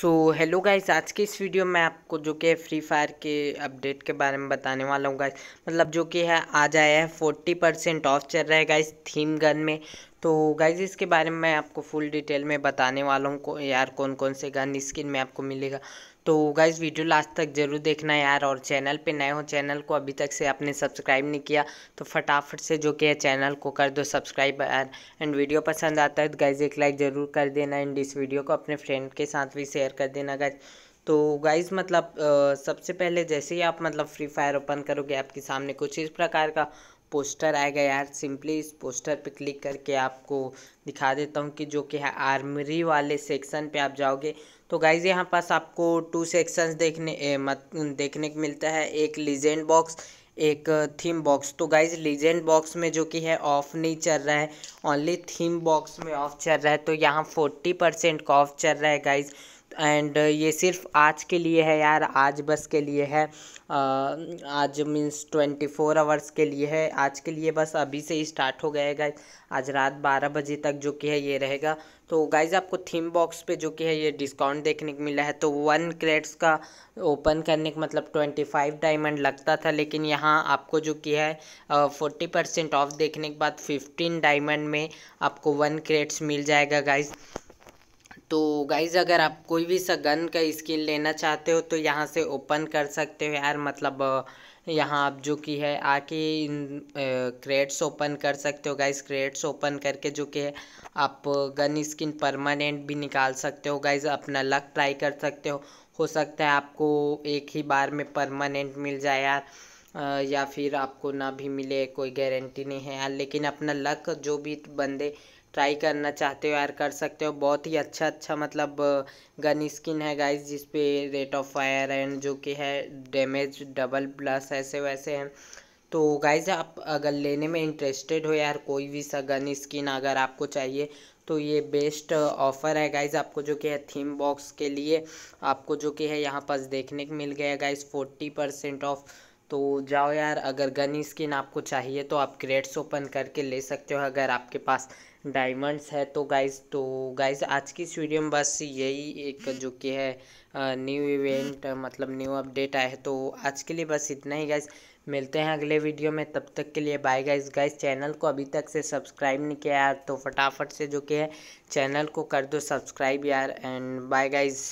so hello guys आज के इस वीडियो में आपको जो कि फ्री फायर के अपडेट के बारे में बताने वाला हूँ गाइस मतलब जो कि है आ जाया है फोर्टी परसेंट ऑफ चल रहा है गाइस थीम गन में तो गाइज इसके बारे में मैं आपको फुल डिटेल में बताने वाला हूँ यार कौन कौन से गन स्किन में आपको मिलेगा तो गाइज वीडियो लास्ट तक जरूर देखना यार और चैनल पे नए हो चैनल को अभी तक से आपने सब्सक्राइब नहीं किया तो फटाफट से जो कि चैनल को कर दो सब्सक्राइब यार एंड वीडियो पसंद आता है तो गाइज एक लाइक ज़रूर कर देना एंड इस वीडियो को अपने फ्रेंड के साथ भी शेयर कर देना गाइज तो गाइज़ मतलब आ, सबसे पहले जैसे ही आप मतलब फ्री फायर ओपन करोगे आपके सामने कुछ इस प्रकार का पोस्टर आएगा यार सिंपली इस पोस्टर पे क्लिक करके आपको दिखा देता हूँ कि जो कि है आर्मरी वाले सेक्शन पे आप जाओगे तो गाइज यहाँ पास आपको टू सेक्शंस देखने ए, मत देखने को मिलता है एक लीजेंड बॉक्स एक थीम बॉक्स तो गाइज लीजेंड बॉक्स में जो कि है ऑफ नहीं चल रहा है ओनली थीम बॉक्स में ऑफ चल रहा है तो यहाँ फोर्टी परसेंट का ऑफ चल रहा है गाइज़ एंड uh, ये सिर्फ आज के लिए है यार आज बस के लिए है आज मीन्स ट्वेंटी फोर आवर्स के लिए है आज के लिए बस अभी से ही स्टार्ट हो गया है आज रात बारह बजे तक जो कि है ये रहेगा तो गाइज आपको थीम बॉक्स पे जो कि है ये डिस्काउंट देखने को मिला है तो वन क्रेट्स का ओपन करने का मतलब ट्वेंटी फाइव डायमंड लगता था लेकिन यहाँ आपको जो कि है फोर्टी परसेंट ऑफ देखने के बाद फिफ्टीन डायमंड में आपको वन क्रेड्स मिल जाएगा गाइज़ तो गाइज़ अगर आप कोई भी सा गन का स्किल लेना चाहते हो तो यहाँ से ओपन कर सकते हो यार मतलब यहाँ आप जो कि है आके इन क्रेट्स ओपन कर सकते हो गाइज क्रेट्स ओपन करके जो कि आप गन स्किन परमानेंट भी निकाल सकते हो गाइज अपना लक ट्राई कर सकते हो हो सकता है आपको एक ही बार में परमानेंट मिल जाए यार या फिर आपको ना भी मिले कोई गारंटी नहीं है यार लेकिन अपना लक जो भी बंदे ट्राई करना चाहते हो यार कर सकते हो बहुत ही अच्छा अच्छा मतलब गन स्किन है गाइस जिसपे रेट ऑफ फायर एंड जो कि है डैमेज डबल प्लस ऐसे वैसे हैं तो गाइज आप अगर लेने में इंटरेस्टेड हो यार कोई भी सा गन स्किन अगर आपको चाहिए तो ये बेस्ट ऑफ़र है गाइज आपको जो कि है थीम बॉक्स के लिए आपको जो कि है यहाँ पास देखने को मिल गया गाइज फोर्टी परसेंट ऑफ़ तो जाओ यार अगर गनी स्किन आपको चाहिए तो आप क्रेट्स ओपन करके ले सकते हो अगर आपके पास डायमंड्स है तो गाइज तो गाइज आज की इस वीडियो में बस यही एक जो कि है न्यू इवेंट मतलब न्यू अपडेट आया है तो आज के लिए बस इतना ही गाइज मिलते हैं अगले वीडियो में तब तक के लिए बाय गाइज गाइज चैनल को अभी तक से सब्सक्राइब नहीं किया यार तो फटाफट से जो कि है चैनल को कर दो सब्सक्राइब यार एंड बाय गाइज़